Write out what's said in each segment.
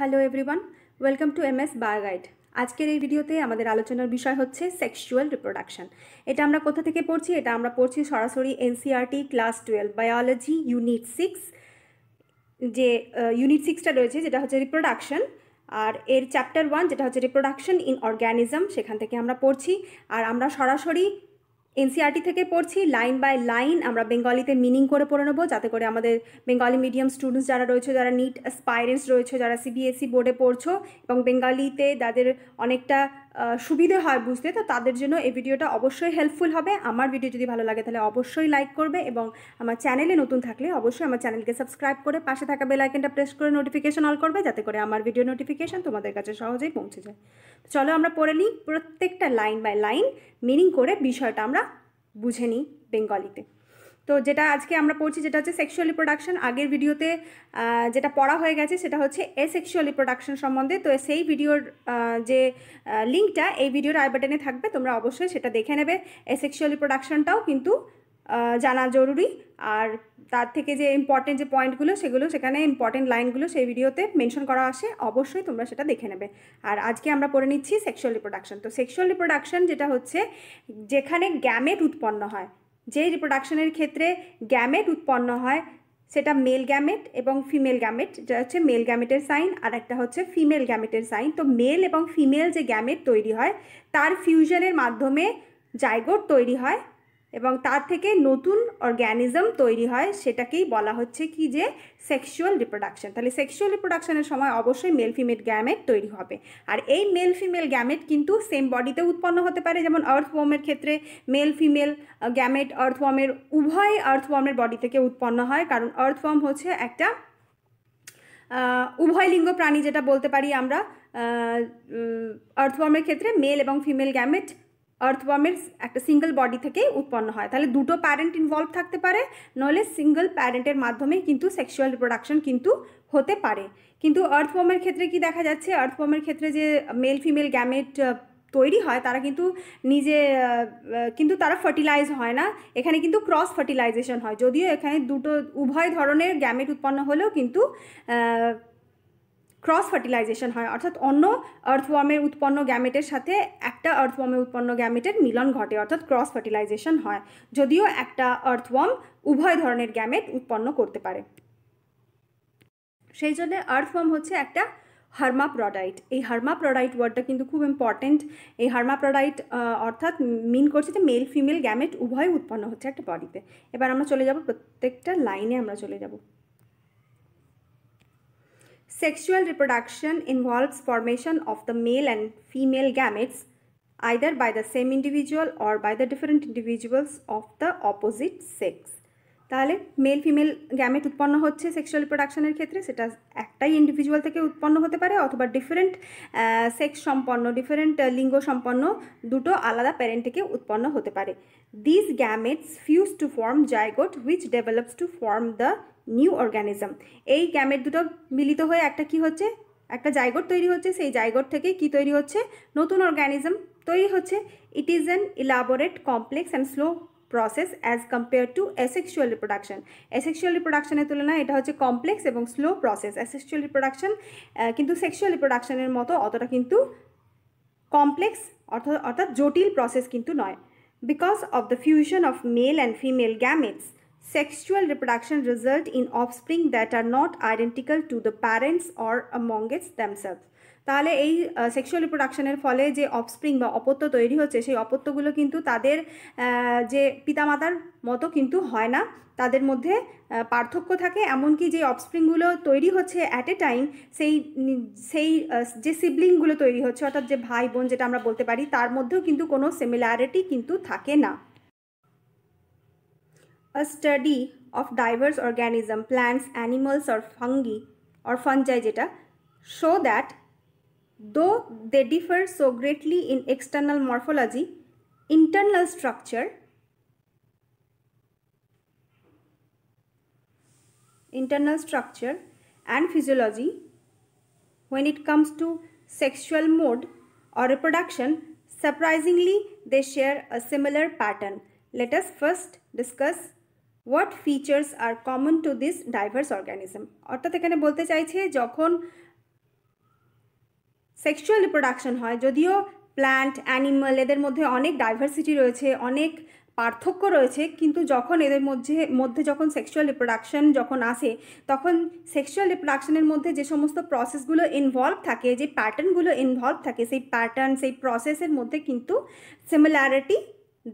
Hello everyone welcome to M S Bioguide আজকের এই ভিডিওতে আমাদের আলোচনার বিষয় হচ্ছে সেক্সুয়াল রিপ্রোডাকশন এটা আমরা কোথা থেকে পড়ছি এটা আমরা পড়ছি সরাসরি NCERT class twelve biology unit six যে ইউনিট সিক্সটা রয়েছে যেটা হচ্ছে রিপ্রোডাকশন আর এর চ্যাপ্টার ওয়ান যেটা হচ্ছে রিপ্রোডাকশন ইন অর্গ্যানিজম সেখান থেকে আমরা পড়ছি আর আমরা সরাসরি এনসিআরটি থেকে পড়ছি লাইন বাই লাইন আমরা বেঙ্গলিতে মিনিং করে পড়ে নেবো যাতে করে আমাদের বেঙ্গলি মিডিয়াম স্টুডেন্টস যারা রয়েছে যারা নিট অ্যাসপাইরেন্টস রয়েছে যারা সিবিএসই বোর্ডে পড়ছো এবং বেঙ্গলিতে যাদের অনেকটা সুবিধে হয় বুঝতে তো তাদের জন্য এই ভিডিওটা অবশ্যই হেল্পফুল হবে আমার ভিডিও যদি ভালো লাগে তাহলে অবশ্যই লাইক করবে এবং আমার চ্যানেলে নতুন থাকলে অবশ্যই আমার চ্যানেলকে সাবস্ক্রাইব করে পাশে থাকা বেলাইকেনটা প্রেস করে নোটিফিকেশন অল করবে যাতে করে আমার ভিডিও নোটিফিকেশন তোমাদের কাছে সহজেই পৌঁছে যায় চলো আমরা পড়ে নিই প্রত্যেকটা লাইন বাই লাইন মিনিং করে বিষয়টা আমরা বুঝে নিই বেঙ্গলিতে তো যেটা আজকে আমরা পড়ছি যেটা হচ্ছে সেক্সুয়াল রিপ্রোডাকশন আগের ভিডিওতে যেটা পড়া হয়ে গেছে সেটা হচ্ছে এ সেক্সুয়াল রিপ্রোডাকশন সম্বন্ধে তো সেই ভিডিওর যে লিঙ্কটা এই ভিডিওর আই বাটনে থাকবে তোমরা অবশ্যই সেটা দেখে নেবে এ সেক্সুয়াল রিপ্রোডাকশনটাও কিন্তু জানা জরুরি আর তার থেকে যে ইম্পর্টেন্ট যে পয়েন্টগুলো সেগুলো সেখানে ইম্পর্টেন্ট লাইনগুলো সেই ভিডিওতে মেনশন করা আসে অবশ্যই তোমরা সেটা দেখে নেবে আর আজকে আমরা পড়ে নিচ্ছি সেক্সুয়াল রিপ্রোডাকশন তো সেক্সুয়াল রিপ্রোডাকশন যেটা হচ্ছে যেখানে গ্যামেট উৎপন্ন হয় যেই রিপ্রোডাকশনের ক্ষেত্রে গ্যামেট উৎপন্ন হয় সেটা মেল গ্যামেট এবং ফিমেল গ্যামেট যেটা হচ্ছে মেল গ্যামেটের সাইন আর একটা হচ্ছে ফিমেল গ্যামেটের সাইন তো মেল এবং ফিমেল যে গ্যামেট তৈরি হয় তার ফিউশনের মাধ্যমে জায়গোট তৈরি হয় এবং তার থেকে নতুন অর্গ্যানিজম তৈরি হয় সেটাকেই বলা হচ্ছে কি যে সেক্সুয়াল রিপ্রোডাকশান তাহলে সেক্সুয়াল রিপ্রোডাকশনের সময় অবশ্যই মেল ফিমেল গ্যামেট তৈরি হবে আর এই মেল ফিমেল গ্যামেট কিন্তু সেম বডিতে উৎপন্ন হতে পারে যেমন আর্থওয়ার্মের ক্ষেত্রে মেল ফিমেল গ্যামেট আর্থওয়ার্মের উভয় আর্থওয়ার্মের বডি থেকে উৎপন্ন হয় কারণ আর্থওয়ার্ম হচ্ছে একটা উভয় লিঙ্গ প্রাণী যেটা বলতে পারি আমরা আর্থওয়ার্মের ক্ষেত্রে মেল এবং ফিমেল গ্যামেট আর্থওয়ার্মের একটা সিঙ্গেল বডি থেকেই উৎপন্ন হয় তাহলে দুটো প্যারেন্ট ইনভলভ থাকতে পারে নলে সিঙ্গেল প্যারেন্টের মাধ্যমে কিন্তু সেক্সুয়াল রিপ্রোডাকশন কিন্তু হতে পারে কিন্তু আর্থওয়ার্মের ক্ষেত্রে কি দেখা যাচ্ছে আর্থওয়ার্মের ক্ষেত্রে যে মেল ফিমেল গ্যামেট তৈরি হয় তারা কিন্তু নিজে কিন্তু তারা ফার্টিলাইজ হয় না এখানে কিন্তু ক্রস ফার্টিলাইজেশন হয় যদিও এখানে দুটো উভয় ধরনের গ্যামেট উৎপন্ন হলেও কিন্তু ক্রস ফার্টিলাইজেশন হয় অর্থাৎ অন্য আর্থওয়ার্মের উৎপন্ন গ্যামেটের সাথে একটা আর্থওয়ার্মের উৎপন্ন গ্যামেটের মিলন ঘটে অর্থাৎ ক্রস ফার্টিলাইজেশন হয় যদিও একটা আর্থওয়ার্ম উভয় ধরনের গ্যামেট উৎপন্ন করতে পারে সেই জন্য আর্থওয়ার্ম হচ্ছে একটা হার্মাপ্রোডাইট এই হার্মাপ্রোডাইট ওয়ার্ডটা কিন্তু খুব ইম্পর্টেন্ট এই হার্মাপ্রোডাইট অর্থাৎ মিন করছে যে মেল ফিমেল গ্যামেট উভয় উৎপন্ন হচ্ছে একটা বডিতে এবার আমরা চলে যাব প্রত্যেকটা লাইনে আমরা চলে যাব Sexual reproduction involves formation of the male and female gametes either by the same individual or by the different individuals of the opposite sex. তাহলে মেল ফিমেল গ্যামেট উৎপন্ন হচ্ছে সেক্সুয়াল প্রোডাকশনের ক্ষেত্রে সেটা একটাই ইন্ডিভিজুয়াল থেকে উৎপন্ন হতে পারে অথবা ডিফারেন্ট সেক্স সম্পন্ন ডিফারেন্ট লিঙ্গ সম্পন্ন দুটো আলাদা প্যারেন্ট থেকে উৎপন্ন হতে পারে this gametes fuse to form zygote which develops to form the new organism এই গ্যামেট দুটো মিলিত হয়ে একটা কি হচ্ছে একটা জায়গোট তৈরি হচ্ছে সেই জায়গোট থেকে কি তৈরি হচ্ছে নতুন অর্গ্যানিজম তৈরি হচ্ছে it is an elaborate complex and slow process as compare to asexual reproduction asexual রিপ্রোডাকশনের তুলনায় এটা হচ্ছে কমপ্লেক্স এবং স্লো প্রসেস অ্যাসেক্সুয়াল রিপ্রোডাকশন কিন্তু সেক্সুয়াল রিপ্রোডাকশনের মতো অতটা কিন্তু কমপ্লেক্স অর্থাৎ অর্থাৎ জটিল প্রসেস কিন্তু নয় because of the fusion of male and female gametes sexual reproduction result in offspring that are not identical to the parents or among its themselves তাহলে এই সেক্সুয়াল রিপ্রোডাকশনের ফলে যে অফস্প্রিং বা অপত্য তৈরি হচ্ছে সেই অপত্যগুলো কিন্তু তাদের যে পিতামাতার মতো কিন্তু হয় না তাদের মধ্যে পার্থক্য থাকে এমনকি যে অফস্প্রিংগুলো তৈরি হচ্ছে অ্যাট এ টাইম সেই সেই যে সিবলিংগুলো তৈরি হচ্ছে অর্থাৎ যে ভাই বোন যেটা আমরা বলতে পারি তার মধ্যেও কিন্তু কোনো সিমিলারিটি কিন্তু থাকে না A study of diverse organisms, plants, animals or fungi or fungi jeta show that though they differ so greatly in external morphology, internal structure, internal structure and physiology, when it comes to sexual mode or reproduction, surprisingly they share a similar pattern. Let us first discuss what features are common to this diverse organism অর্থাৎ এখানে বলতে চাইছে যখন sexual reproduction হয় যদিও plant animal এদের মধ্যে অনেক ডাইভার্সিটি রয়েছে অনেক পার্থক্য রয়েছে কিন্তু যখন এদের মধ্যে মধ্যে যখন সেক্সুয়াল রিপ্রোডাকশন যখন আসে তখন সেক্সুয়াল রিপ্রোডাকশনের মধ্যে যে সমস্ত প্রসেসগুলো ইনভলভ থাকে যে প্যাটার্নগুলো ইনভলভ থাকে সেই প্যাটার্ন সেই প্রসেসের মধ্যে কিন্তু সিমিলারিটি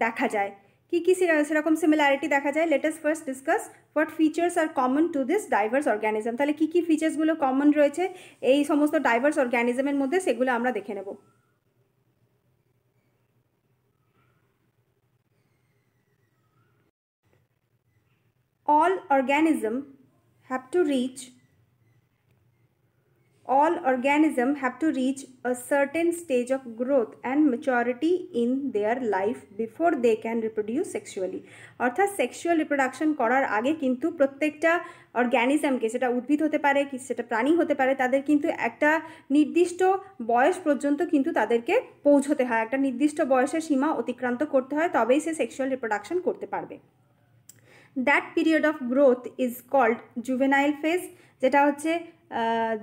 দেখা যায় কী কী সেরকম সিমিলারিটি দেখা যায় let us first discuss what features are common to this diverse organism তাহলে কী কী ফিচার্সগুলো কমন রয়েছে এই সমস্ত ডাইভার্স অর্গ্যানিজমের মধ্যে সেগুলো আমরা দেখে নেব all organism have to reach all organisms have to reach a certain stage of growth and maturity in their life before they can reproduce sexually অর্থাৎ সেক্সুয়াল রিপ্রোডাকশন করার আগে কিন্তু প্রত্যেকটা অর্গ্যানিজমকে সেটা উদ্ভিদ হতে পারে কি সেটা প্রাণী হতে পারে তাদের কিন্তু একটা নির্দিষ্ট বয়স পর্যন্ত কিন্তু তাদেরকে পৌঁছতে হয় একটা নির্দিষ্ট বয়সের সীমা অতিক্রান্ত করতে হয় তবেই সে সেক্সুয়াল রিপ্রোডাকশন করতে পারবে that period of growth is called juvenile phase যেটা হচ্ছে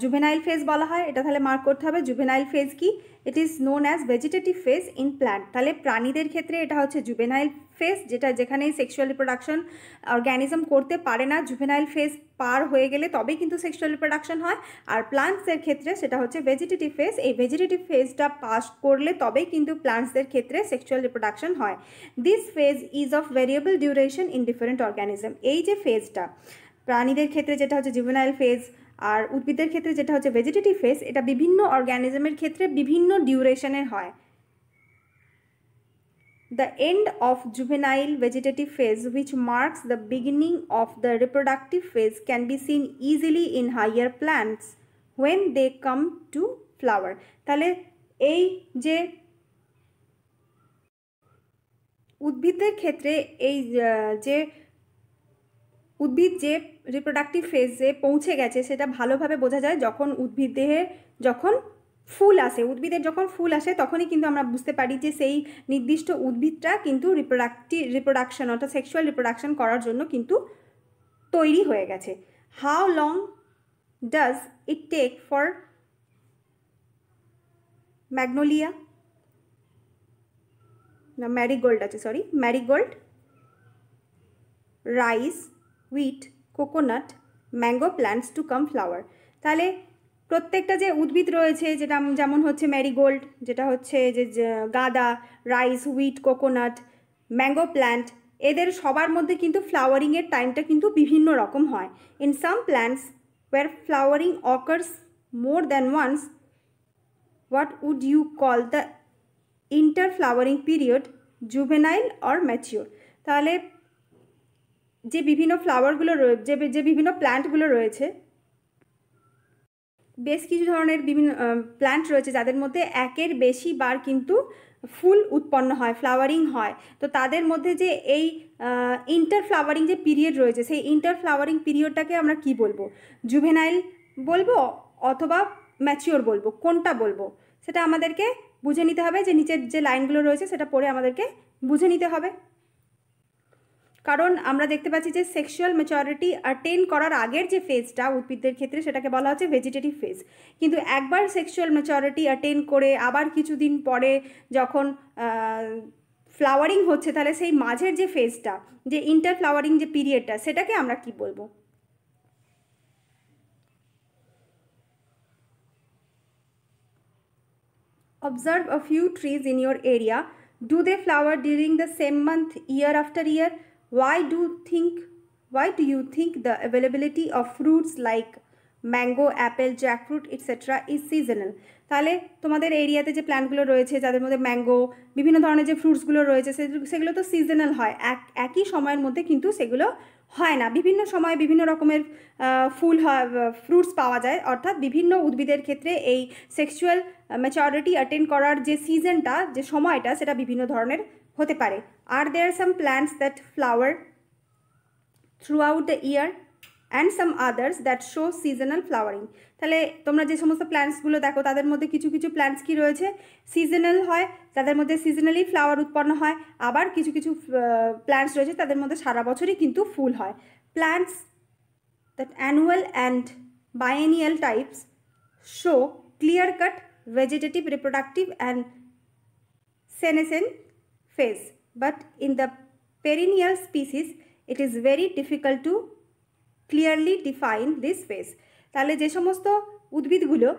জুভেনাইল ফেজ বলা হয় এটা তাহলে মার্ক করতে হবে জুভেনাইল ফেজ কি it is known as vegetative phase in plant তাহলে প্রাণীদের ক্ষেত্রে এটা হচ্ছে জুভেনাইল ফেজ যেটা যেখানেই সেক্সুয়াল রিপ্রোডাকশন অর্গ্যানিজম করতে পারে না জুভেনাইল ফেজ পার হয়ে গেলে তবেই কিন্তু সেক্সুয়াল রিপ্রোডাকশন হয় আর প্লান্টসের ক্ষেত্রে সেটা হচ্ছে ভেজিটেটিভ ফেজ এই ভেজিটেটিভ ফেজটা পাস করলে তবেই কিন্তু প্লান্টসদের ক্ষেত্রে সেক্সুয়াল রিপ্রোডাকশন হয় this phase is of variable duration in different organism এই যে ফেজটা প্রাণীদের ক্ষেত্রে যেটা হচ্ছে জুভেনাইল ফেজ আর উদ্ভিদের ক্ষেত্রে যেটা হচ্ছে ভেজিটেটিভ ফেস এটা বিভিন্ন অর্গ্যানিজমের ক্ষেত্রে বিভিন্ন ডিউরেশনের হয় the end of juvenile vegetative phase which marks the beginning of the reproductive phase can be seen easily in higher plants when they come to flower তাহলে এই যে উদ্ভিদের ক্ষেত্রে এই যে উদ্ভিদ যে রিপ্রোডাক্টিভ ফেজে পৌঁছে গেছে সেটা ভালোভাবে বোঝা যায় যখন উদ্ভিদ দেহে যখন ফুল আসে উদ্ভিদের যখন ফুল আসে তখনই কিন্তু আমরা বুঝতে পারি যে সেই নির্দিষ্ট উদ্ভিদটা কিন্তু রিপ্রোডাক্টি রিপ্রোডাকশন অর্থাৎ সেক্সুয়াল রিপ্রোডাকশন করার জন্য কিন্তু তৈরি হয়ে গেছে how long does it take for magnolia না ম্যারিগোল্ড আছে sorry marigold rice wheat coconut mango plants to come flower তাহলে প্রত্যেকটা যে উদ্ভিদ রয়েছে যেটা যেমন হচ্ছে ম্যারিগোল্ড যেটা হচ্ছে যে গাদা rice wheat coconut mango plant এদের সবার মধ্যে কিন্তু ফ্লাওয়ারিংয়ের টাইমটা কিন্তু বিভিন্ন রকম হয় in some plants where flowering occurs more than once what would you call the inter flowering period juvenile or mature তাহলে যে বিভিন্ন ফ্লাওয়ারগুলো যে যে বিভিন্ন প্ল্যান্টগুলো রয়েছে বেশ কিছু ধরনের বিভিন্ন প্ল্যান্ট রয়েছে যাদের মধ্যে একের বেশি বার কিন্তু ফুল উৎপন্ন হয় ফ্লাওয়ারিং হয় তো তাদের মধ্যে যে এই ইন্টার ফ্লাওয়ারিং যে পিরিয়ড রয়েছে সেই ইন্টার ফ্লাওয়ারিং পিরিয়ডটাকে আমরা কি বলবো জুভেনাইল বলবো অথবা ম্যাচিওর বলবো কোনটা বলবো সেটা আমাদেরকে বুঝে নিতে হবে যে নিচের যে লাইনগুলো রয়েছে সেটা পরে আমাদেরকে বুঝে নিতে হবে কারণ আমরা দেখতে পাচ্ছি যে সেক্সুয়াল ম্যাচরিটি অ্যাটেন করার আগের যে ফেজটা উদ্ভিদদের ক্ষেত্রে সেটাকে বলা হচ্ছে ভেজিটেটিভ ফেজ কিন্তু একবার সেক্সুয়াল ম্যাচরিটি অ্যাটেন করে আবার কিছুদিন পরে যখন ফ্লাওয়ারিং হচ্ছে তাহলে সেই মাঝের যে ফেজটা যে ইন্টার ফ্লাওয়ারিং যে পিরিয়ডটা সেটাকে আমরা কি বলবো observe a few trees in your area do they flower during the same month year after year Why do think why do you think the availability of fruits like mango apple jackfruit etcetera is seasonal তাহলে তোমাদের এরিয়াতে যে প্ল্যান্টগুলো রয়েছে যাদের মধ্যে mango বিভিন্ন ধরনের যে ফ্রুটসগুলো রয়েছে সেগুলো তো সিজনাল হয় এক একই সময়ের মধ্যে কিন্তু সেগুলো হয় না বিভিন্ন সময় বিভিন্ন রকমের ফুল হয় ফ্রুটস পাওয়া যায় অর্থাৎ বিভিন্ন উদ্ভিদের ক্ষেত্রে এই সেক্সুয়াল ম্যাচরিটি অ্যাটেন্ড করার যে সিজনটা যে সময়টা সেটা বিভিন্ন ধরনের হতে পারে Are there some plants that flower throughout the year and some others that show seasonal flowering তাহলে তোমরা যে সমস্ত প্ল্যান্টসগুলো দেখো তাদের মধ্যে কিছু কিছু প্ল্যান্টস কি রয়েছে সিজনাল হয় তাদের মধ্যে সিজনালি ফ্লাওয়ার উৎপন্ন হয় আবার কিছু কিছু প্ল্যান্টস রয়েছে তাদের মধ্যে সারা বছরই কিন্তু ফুল হয় plants that annual and biennial types show clear cut vegetative reproductive and senescent phase but in the perennial species it is very difficult to clearly define this phase তাহলে যে সমস্ত উদ্ভিদগুলো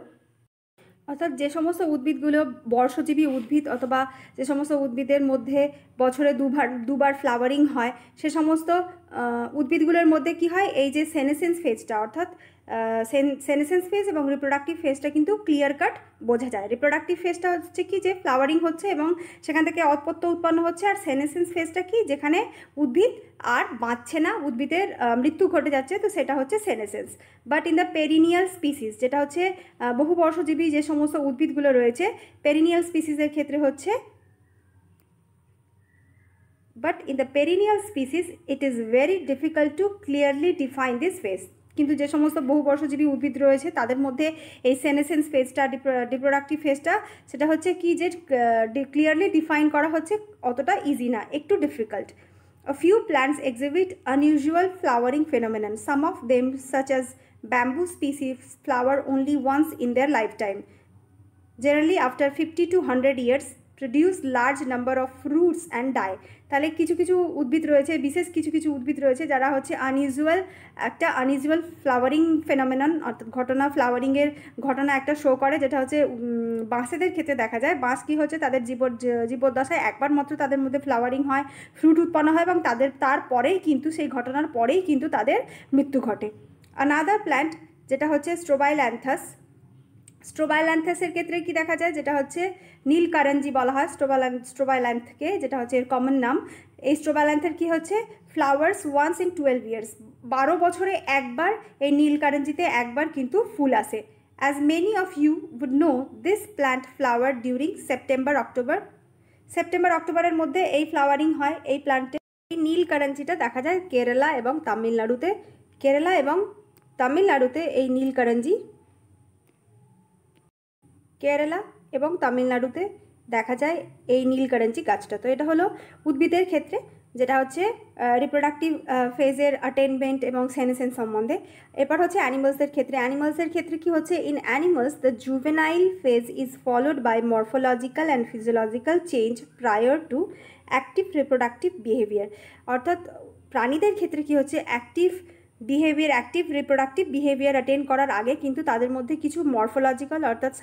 অর্থাৎ যে সমস্ত উদ্ভিদগুলো বর্ষজীবী উদ্ভিদ অথবা যে সমস্ত উদ্ভিদের মধ্যে বছরে দুবার দুবার ফ্লাওয়ারিং হয় সে সমস্ত উদ্ভিদগুলোর মধ্যে কি হয় এই যে সেনেসেন্স ফেজটা অর্থাৎ সেনেসেন্স ফেজ এবং রিপ্রোডাক্টিভ ফেজটা কিন্তু ক্লিয়ার কাট বোঝা যায় রিপ্রোডাক্টিভ ফেজটা হচ্ছে কি যে ফ্লাওয়ারিং হচ্ছে এবং সেখান থেকে অৎপত্য উৎপন্ন হচ্ছে আর সেনেসেন্স ফেজটা কি যেখানে উদ্ভিদ আর বাঁচছে না উদ্ভিদের মৃত্যু ঘটে যাচ্ছে তো সেটা হচ্ছে senescence but in the perennial species যেটা হচ্ছে বহু বর্ষজীবী যে সমস্ত উদ্ভিদগুলো রয়েছে পেরিনিয়াল স্পিসিসের ক্ষেত্রে হচ্ছে but in the perennial species it is very difficult to clearly define this phase কিন্তু যে সমস্ত বহু বর্ষজীবী উদ্ভিদ রয়েছে তাদের মধ্যে এই সেনেসেন্স ফেজটা ডিপ্রোডাক্টিভ ফেজটা সেটা হচ্ছে কি যে ক্লিয়ারলি ডিফাইন করা হচ্ছে অতটা ইজি না একটু difficult a few plants exhibit unusual flowering phenomenon some of them such as bamboo species flower only once in their lifetime generally after fifty to hundred years produce large number of fruits and die তাহলে কিছু কিছু উদ্ভিদ রয়েছে বিশেষ কিছু কিছু উদ্ভিদ রয়েছে যারা হচ্ছে আনইউজুয়াল একটা আনইউজুয়াল ফ্লাওয়ারিং ফেনোমেনন অর্থাৎ ঘটনা ফ্লাওয়ারিংয়ের ঘটনা একটা শো করে যেটা হচ্ছে বাঁশেদের ক্ষেত্রে দেখা যায় বাঁশ কী হচ্ছে তাদের জীব জীবদ্দশায় একবার মাত্র তাদের মধ্যে ফ্লাওয়ারিং হয় ফ্রুট উৎপন্ন হয় এবং তাদের তারপরেই কিন্তু সেই ঘটনার পরেই কিন্তু তাদের মৃত্যু ঘটে আনাদার প্ল্যান্ট যেটা হচ্ছে স্ট্রোবাইল অ্যান্থাস স্ট্রোবাইল্যান্থাসের ক্ষেত্রে কি দেখা যায় যেটা হচ্ছে নীল কারঞ্জি বলা হয় স্ট্রোবাইল্যান্থ স্ট্রোবাইল্যান্থকে যেটা হচ্ছে এর কমন নাম এই স্ট্রোবাইল্যান্থের কি হচ্ছে flowers once in twelve years বারো বছরে একবার এই নীল কারঞ্জিতে একবার কিন্তু ফুল আসে as many of you would know this plant flower during September October September অক্টোবরের মধ্যে এই ফ্লাওয়ারিং হয় এই প্ল্যান্টে এই নীল কারঞ্জিটা দেখা যায় কেরালা এবং তামিলনাড়ুতে কেরালা এবং তামিলনাড়ুতে এই নীল কারঞ্জি কেরালা এবং তামিলনাড়ুতে দেখা যায় এই নীলকারেঞ্জি গাছটা তো এটা হলো উদ্ভিদের ক্ষেত্রে যেটা হচ্ছে রিপ্রোডাক্টিভ ফেজের অ্যাটেনমেন্ট এবং সেনেসেন সম্বন্ধে এরপর হচ্ছে অ্যানিমালসের ক্ষেত্রে অ্যানিমালসের ক্ষেত্রে কি হচ্ছে in animals the juvenile phase is followed by morphological and physiological change prior to active reproductive behaviour অর্থাৎ প্রাণীদের ক্ষেত্রে কি হচ্ছে active behaviour active reproductive behaviour attend করার আগে কিন্তু তাদের মধ্যে কিছু মর্ফোলজিক্যাল অর্থাৎ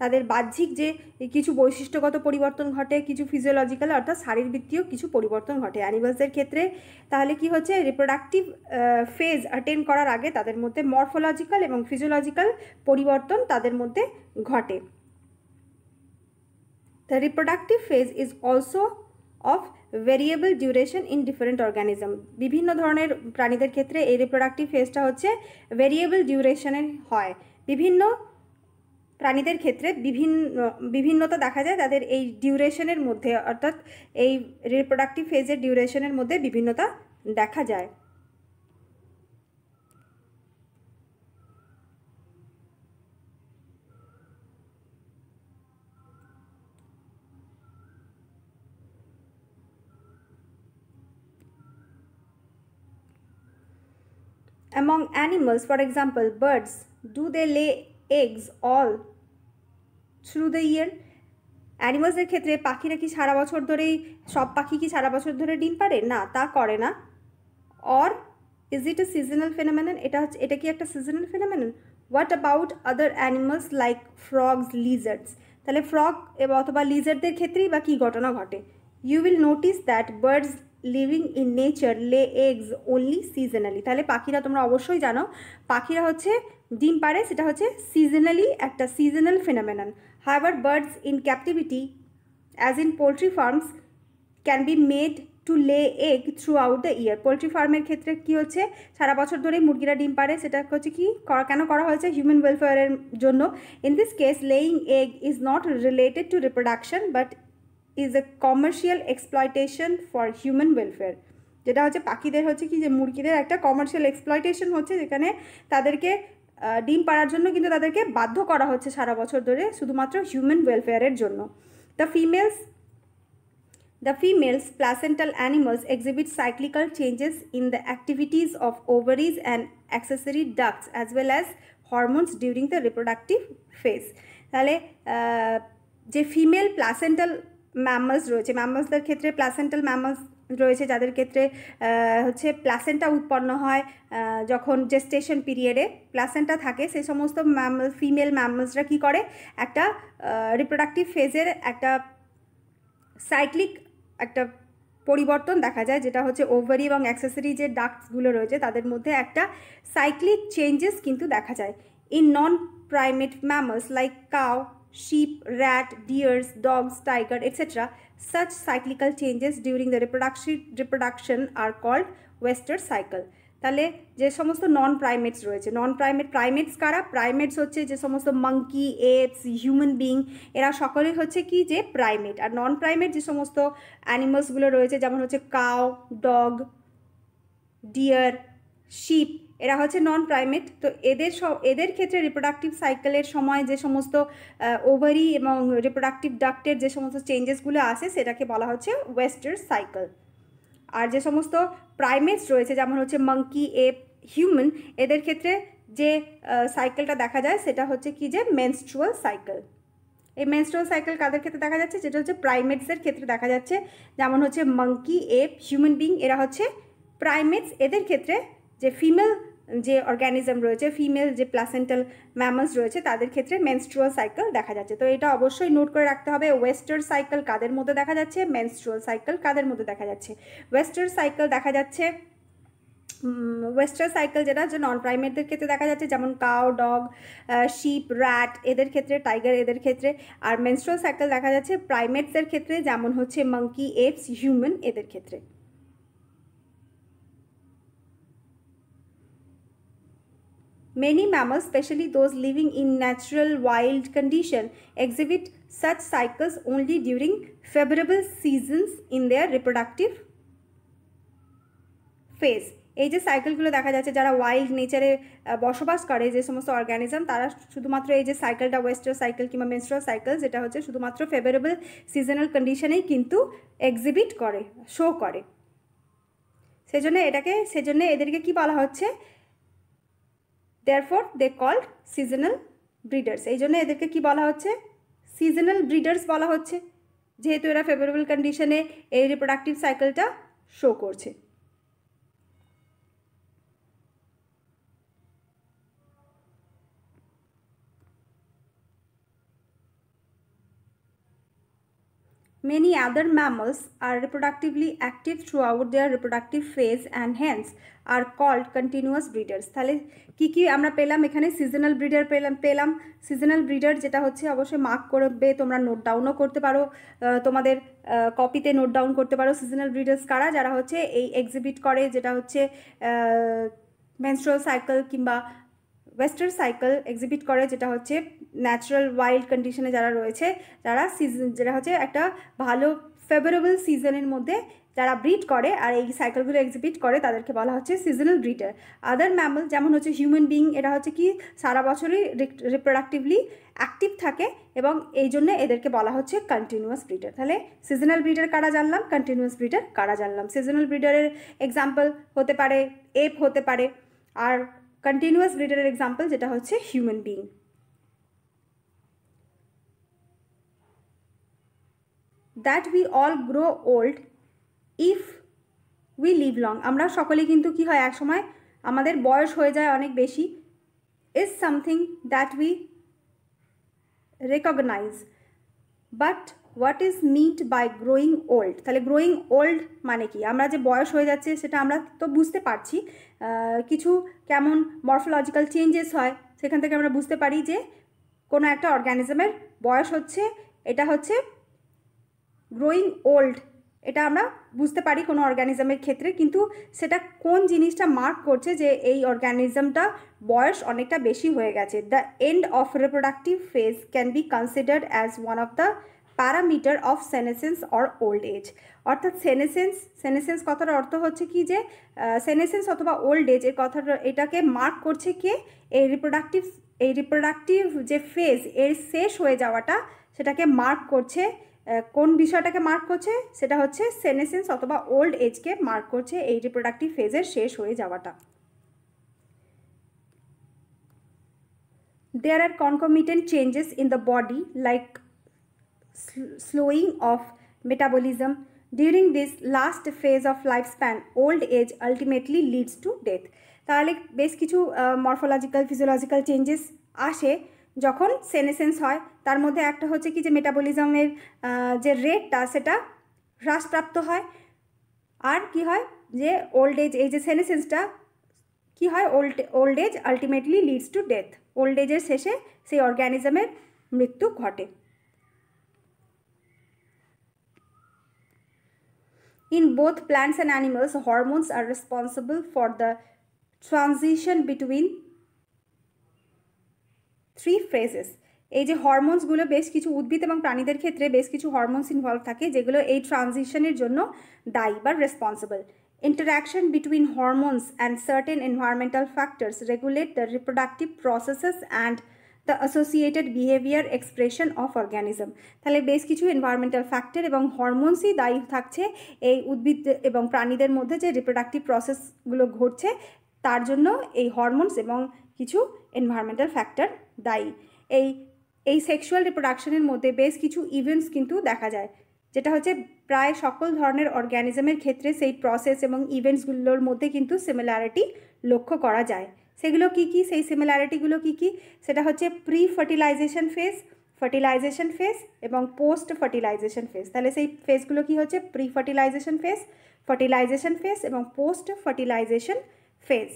তাদের বাহ্যিক যে কিছু বৈশিষ্ট্যগত পরিবর্তন ঘটে কিছু ফিজিওলজিক্যাল অর্থাৎ শারীরবৃত্তীয় কিছু পরিবর্তন ঘটে অ্যানিমালসদের ক্ষেত্রে তাহলে কি হচ্ছে রিপ্রোডাক্টিভ ফেজ অ্যাটেন্ড করার আগে তাদের মধ্যে মর্ফোলজিক্যাল এবং ফিজিওলজিক্যাল পরিবর্তন তাদের মধ্যে ঘটে the reproductive phase is also of variable duration in different organism বিভিন্ন ধরনের প্রাণীদের ক্ষেত্রে এই রিপ্রোডাক্টিভ ফেজটা হচ্ছে ভেরিয়েবল ডিউরেশনের হয় বিভিন্ন প্রাণীদের ক্ষেত্রে বিভিন্ন বিভিন্নতা দেখা যায় তাদের এই ডিউরেশনের মধ্যে অর্থাৎ এই রিপ্রোডাক্টিভ ফেজের ডিউরেশনের মধ্যে বিভিন্নতা দেখা যায় among animals, for example, birds, do they lay eggs all through the year? অ্যানিমালসদের ক্ষেত্রে পাখিরা কি সারা বছর ধরেই সব পাখি কি সারা বছর ধরে ডিম পারে না তা করে না or is it a seasonal phenomenon এটা হচ্ছে এটা কি একটা seasonal phenomenon what about other animals like frogs lizards তাহলে ফ্রগ অথবা লিজার্ডদের ক্ষেত্রেই বা কী ঘটনা ঘটে you will notice that birds living in nature lay eggs only seasonally তাহলে পাখিরা তোমরা অবশ্যই জানো পাখিরা হচ্ছে ডিম পারে সেটা হচ্ছে সিজনালি একটা seasonal phenomenon however birds in captivity as in poultry farms can be made to lay egg throughout the year poultry ফার্মের ক্ষেত্রে কি হচ্ছে সারা বছর ধরেই মুরগিরা ডিম পারে সেটা হচ্ছে কি কেন করা হয়েছে হিউম্যান ওয়েলফেয়ারের জন্য in this case laying egg is not related to reproduction but is a commercial exploitation for human welfare যেটা হচ্ছে পাখিদের হচ্ছে কি যে মুরগিদের একটা কমার্শিয়াল এক্সপ্লয়টেশন হচ্ছে যেখানে তাদেরকে ডিম পাড়ার জন্য কিন্তু তাদেরকে বাধ্য করা হচ্ছে সারা বছর ধরে শুধুমাত্র হিউম্যান ওয়েলফেয়ারের জন্য the females the females placental animals exhibit cyclical changes in the activities of ovaries and accessory ducts as well as hormones during the reproductive phase. তাহলে যে ফিমেল প্লাসেন্টাল ম্যামাস রয়েছে ম্যামাসদের ক্ষেত্রে প্লাসেন্টাল ম্যামাস রয়েছে যাদের ক্ষেত্রে হচ্ছে প্লাসেন্টা উৎপন্ন হয় যখন জেস্টেশন পিরিয়ডে প্লাসেন্টা থাকে সেই সমস্ত ম্যামাল ফিমেল ম্যামালসরা কী করে একটা রিপ্রোডাক্টিভ ফেজের একটা সাইক্লিক একটা পরিবর্তন দেখা যায় যেটা হচ্ছে ওভারি এবং অ্যাক্সেসরি যে ডাক্টসগুলো রয়েছে তাদের মধ্যে একটা সাইক্লিক চেঞ্জেস কিন্তু দেখা যায় in non primate mammals like cow sheep, rat, deers, dogs, tiger, etc. Such cyclical changes during the reproduction, reproduction are called Wester cycle. তাহলে যে সমস্ত নন প্রাইমেটস রয়েছে নন প্রাইমেট প্রাইমেটস কারা প্রাইমেটস হচ্ছে যে সমস্ত মাঙ্কি এপস হিউম্যান বিং এরা সকলে হচ্ছে কি যে প্রাইমেট আর নন প্রাইমেট যে সমস্ত অ্যানিমালসগুলো রয়েছে যেমন হচ্ছে কাউ ডগ ডিয়ার শিপ এরা হচ্ছে নন প্রাইমেট তো এদের এদের ক্ষেত্রে রিপ্রোডাক্টিভ সাইকেলের সময় যে সমস্ত ওভারি এবং রিপ্রোডাক্টিভ ডাক্টের যে সমস্ত চেঞ্জেসগুলো আসে সেটাকে বলা হচ্ছে ওয়েস্টার সাইকেল আর যে সমস্ত প্রাইমেটস রয়েছে যেমন হচ্ছে মাঙ্কি এপ হিউম্যান এদের ক্ষেত্রে যে সাইকেলটা দেখা যায় সেটা হচ্ছে কি যে মেনস্ট্রুয়াল সাইকেল এই মেনস্ট্রুয়াল সাইকেল কাদের ক্ষেত্রে দেখা যাচ্ছে যেটা হচ্ছে প্রাইমেটসের ক্ষেত্রে দেখা যাচ্ছে যেমন হচ্ছে মাঙ্কি এপ হিউম্যান বিং এরা হচ্ছে প্রাইমেটস এদের ক্ষেত্রে যে ফিমেল যে অর্গ্যানিজম রয়েছে ফিমেল যে প্লাসেন্টাল ম্যামলস রয়েছে তাদের ক্ষেত্রে মেনস্ট্রুয়াল সাইকেল দেখা যাচ্ছে তো এটা অবশ্যই নোট করে রাখতে হবে ওয়েস্টার সাইকেল কাদের মধ্যে দেখা যাচ্ছে মেনস্ট্রুয়াল সাইকেল কাদের মধ্যে দেখা যাচ্ছে ওয়েস্টার সাইকেল দেখা যাচ্ছে ওয়েস্টার্ন সাইকেল যেটা যে নন প্রাইমেটদের ক্ষেত্রে দেখা যাচ্ছে যেমন কাউ ডগ শিপ র্যাট এদের ক্ষেত্রে টাইগার এদের ক্ষেত্রে আর মেনস্ট্রুয়াল সাইকেল দেখা যাচ্ছে প্রাইমেটসের ক্ষেত্রে যেমন হচ্ছে মাঙ্কি এপস হিউম্যান এদের ক্ষেত্রে Many mammals, especially those living in natural wild condition, exhibit such cycles only during favorable seasons in their reproductive phase. এই যে সাইকেলগুলো দেখা যাচ্ছে যারা ওয়াইল্ড নেচারে বসবাস করে যে সমস্ত অর্গানিজম তারা শুধুমাত্র এই যে সাইকেলটা ওয়েস্টার সাইকেল কিংবা মেনস্ট্রাল সাইকেল যেটা হচ্ছে শুধুমাত্র ফেভারেবল সিজনাল কন্ডিশনেই কিন্তু এক্সিবিট করে শো করে সেজন্য এটাকে সেজন্য এদেরকে কি বলা হচ্ছে therefore they called seasonal breeders এই জন্য এদেরকে কি বলা হচ্ছে সিজনাল ব্রিডার্স বলা হচ্ছে যেহেতু এরা ফেভারেবল কন্ডিশনে এই রিপ্রোডাক্টিভ সাইকেলটা শো করছে Many other mammals are reproductively active throughout their reproductive phase and hence are called continuous breeders তাহলে কি কি আমরা পেলাম এখানে সিজনাল ব্রিডার পেলাম পেলাম সিজনাল ব্রিডার যেটা হচ্ছে অবশ্যই মার্ক করবে তোমরা নোট ডাউনও করতে পারো তোমাদের কপিতে নোট ডাউন করতে পারো সিজনাল ব্রিডার্স কারা যারা হচ্ছে এই এক্সিবিট করে যেটা হচ্ছে মেনস্ট্রাল সাইকেল কিংবা ওয়েস্টার্ন সাইকেল এক্সিবিট করে যেটা হচ্ছে ন্যাচারাল ওয়াইল্ড কন্ডিশনে যারা রয়েছে যারা সিজন যেটা হচ্ছে একটা ভালো ফেভারেবল সিজনের মধ্যে যারা ব্রিড করে আর এই সাইকেলগুলো এক্সিবিট করে তাদেরকে বলা হচ্ছে সিজনাল ব্রিডার আদার ম্যামল যেমন হচ্ছে হিউম্যান বিং এরা হচ্ছে কি সারা বছরই রিপ্রোডাক্টিভলি অ্যাক্টিভ থাকে এবং এই জন্য এদেরকে বলা হচ্ছে কন্টিনিউয়াস ব্রিডার তাহলে সিজনাল ব্রিডার কারা জানলাম কন্টিনিউয়াস ব্রিডার কারা জানলাম সিজনাল ব্রিডারের এক্সাম্পল হতে পারে এপ হতে পারে আর কন্টিনিউয়াস গ্রেটারের এক্সাম্পল যেটা হচ্ছে human being that we all grow old if we live long আমরা সকলে কিন্তু কি হয় এক সময় আমাদের বয়স হয়ে যায় অনেক বেশি is something that we recognise but what is meant by growing old তাহলে গ্রোয়িং ওল্ড মানে কি আমরা যে বয়স হয়ে যাচ্ছে সেটা আমরা তো বুঝতে পারছি কিছু কেমন মরফোলজিক্যাল চেঞ্জেস হয় সেখান থেকে আমরা বুঝতে পারি যে কোনো একটা অর্গ্যানিজমের বয়স হচ্ছে এটা হচ্ছে গ্রোয়িং ওল্ড এটা আমরা বুঝতে পারি কোনো অর্গ্যানিজমের ক্ষেত্রে কিন্তু সেটা কোন জিনিসটা মার্ক করছে যে এই অর্গ্যানিজমটা বয়স অনেকটা বেশি হয়ে গেছে the end of reproductive phase can be considered as one of the parameter of senescence or old age অর্থাৎ সেনেসেন্স সেনেসেন্স কথার অর্থ হচ্ছে কি যে সেনেসেন্স অথবা ওল্ড এজ এর কথা এটাকে মার্ক করছে কে এই রিপ্রোডাক্টিভ এই রিপ্রোডাক্টিভ যে ফেজ এর শেষ হয়ে যাওয়াটা সেটাকে মার্ক করছে কোন বিষয়টাকে মার্ক করছে সেটা হচ্ছে সেনেসেন্স অথবা ওল্ড এজকে মার্ক করছে এই রিপ্রোডাক্টিভ ফেজের শেষ হয়ে যাওয়াটা there are concomitant changes in the body like slowing of metabolism. During this last phase of lifespan, old age ultimately leads to death. তাহলে বেশ কিছু মরফোলজিক্যাল ফিজিওলজিক্যাল চেঞ্জেস আসে যখন সেনেসেন্স হয় তার মধ্যে একটা হচ্ছে কি যে মেটাবলিজমের যে রেটটা সেটা হ্রাসপ্রাপ্ত হয় আর কি হয় যে ওল্ড এজ এই যে সেনেসেন্সটা কি হয় old old age ultimately leads to death old এজের শেষে সেই অর্গ্যানিজমের মৃত্যু ঘটে In both plants and animals, hormones are responsible for the transition between three phases. এই যে হরমোনসগুলো বেশ কিছু উদ্ভিদ এবং প্রাণীদের ক্ষেত্রে বেশ কিছু হরমোনস ইনভলভ থাকে যেগুলো এই ট্রানজিশনের জন্য দায়ী বা responsible interaction between hormones and certain environmental factors regulate the reproductive processes and the associated behaviour expression of organism তাহলে বেশ কিছু এনভায়রনমেন্টাল ফ্যাক্টর এবং হরমোনসই দায়ী থাকছে এই উদ্ভিদ এবং প্রাণীদের মধ্যে যে রিপ্রোডাক্টিভ প্রসেসগুলো ঘটছে তার জন্য এই হরমোনস এবং কিছু এনভায়রনমেন্টাল ফ্যাক্টর দায়ী এই এই সেক্সুয়াল রিপ্রোডাকশনের মধ্যে বেশ কিছু ইভেন্টস কিন্তু দেখা যায় যেটা হচ্ছে প্রায় সকল ধরনের অর্গ্যানিজমের ক্ষেত্রে সেই প্রসেস এবং ইভেন্টসগুলোর মধ্যে কিন্তু সিমিলারিটি লক্ষ্য করা যায় সেগুলো কি কি সেই সিমিলারিটি গুলো কি কি সেটা হচ্ছে pre fertilisation phase fertilisation phase এবং পোস্ট ফার্টিলাইজেশন ফেজ তাহলে সেই ফেজ গুলো কি হচ্ছে pre fertilisation phase fertilisation phase এবং পোস্ট ফার্টিলাইজেশন ফেজ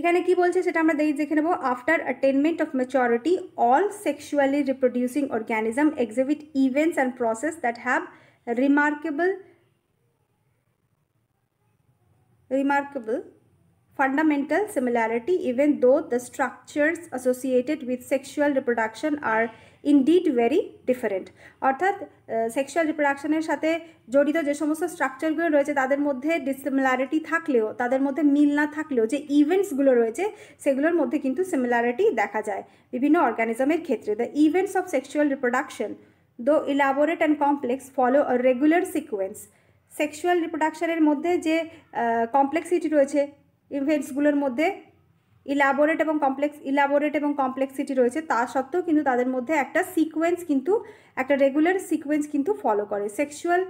এখানে কি বলছে সেটা আমরা দেই দেখে নেব after attainment of maturity all sexually reproducing organism exhibit events and process that have remarkable remarkable fundamental similarity even though the structures associated with sexual reproduction are indeed very different অর্থাৎ sexual রিপ্রোডাকশনের সাথে জড়িত যে সমস্ত স্ট্রাকচারগুলো রয়েছে তাদের মধ্যে dissimilarity থাকলেও তাদের মধ্যে মিল না থাকলেও যে ইভেন্টসগুলো রয়েছে সেগুলোর মধ্যে কিন্তু সিমিলারিটি দেখা যায় বিভিন্ন অর্গানিজমের ক্ষেত্রে the events of sexual reproduction though elaborate and complex follow a regular sequence sexual রিপ্রোডাকশনের মধ্যে যে কমপ্লেক্সিটি রয়েছে ইভেন্টসগুলোর মধ্যে ইলাবোরেট এবং কমপ্লেক্স ইলাবোরেট এবং কমপ্লেক্সিটি রয়েছে তা সত্ত্বেও কিন্তু তাদের মধ্যে একটা সিকোয়েন্স কিন্তু একটা রেগুলার সিকোয়েন্স কিন্তু ফলো করে sexual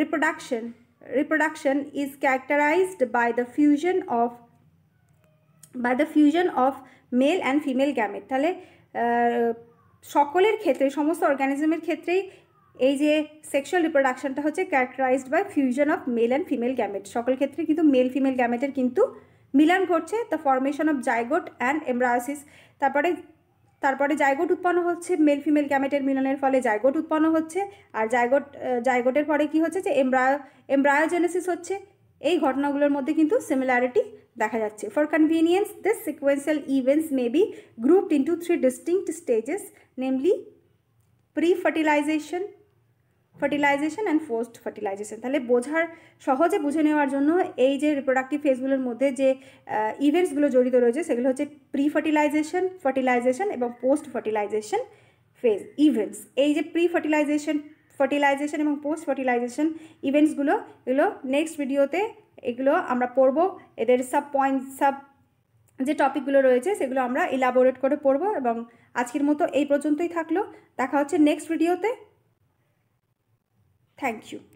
reproduction reproduction is characterised by the fusion of by the fusion of male and female gamete তাহলে সকলের ক্ষেত্রে সমস্ত অর্গানিজমের ক্ষেত্রেই এই যে সেক্সুয়াল রিপ্রোডাকশনটা হচ্ছে characterised by fusion of male and female gamete সকল ক্ষেত্রে কিন্তু মেল ফিমেল গ্যামেটের কিন্তু মিলন ঘটছে the formation of zygote and embryogenesis তারপরে তারপরে জায়গোট উৎপন্ন হচ্ছে মেল ফিমেল গ্যামেটের মিলনের ফলে জায়গোট উৎপন্ন হচ্ছে আর জায়গোট জায়গোটের পরে কি হচ্ছে যে এমব্রায়ো এমব্রায়োজেনেসিস হচ্ছে এই ঘটনাগুলোর মধ্যে কিন্তু সিমিলারিটি দেখা যাচ্ছে for convenience this sequential events may be grouped into three distinct stages namely pre fertilisation fertilisation and post fertilisation তাহলে বোঝার সহজে বুঝে নেওয়ার জন্য এই যে রিপ্রোডাক্টিভ ফেজগুলোর মধ্যে যে ইভেন্টসগুলো জড়িত রয়েছে সেগুলো হচ্ছে প্রি ফার্টিলাইজেশন ফার্টিলাইজেশন এবং পোস্ট ফার্টিলাইজেশন ফেজ ইভেন্টস এই যে প্রি ফার্টিলাইজেশন ফার্টিলাইজেশন এবং পোস্ট ফার্টিলাইজেশন ইভেন্টসগুলো এগুলো নেক্সট ভিডিওতে এগুলো আমরা পড়বো এদের সাব পয়েন্ট সাব যে টপিকগুলো রয়েছে সেগুলো আমরা ইলাবোরেট করে পড়বো এবং আজকের মতো এই পর্যন্তই থাকলো দেখা হচ্ছে নেক্সট ভিডিওতে Thank you.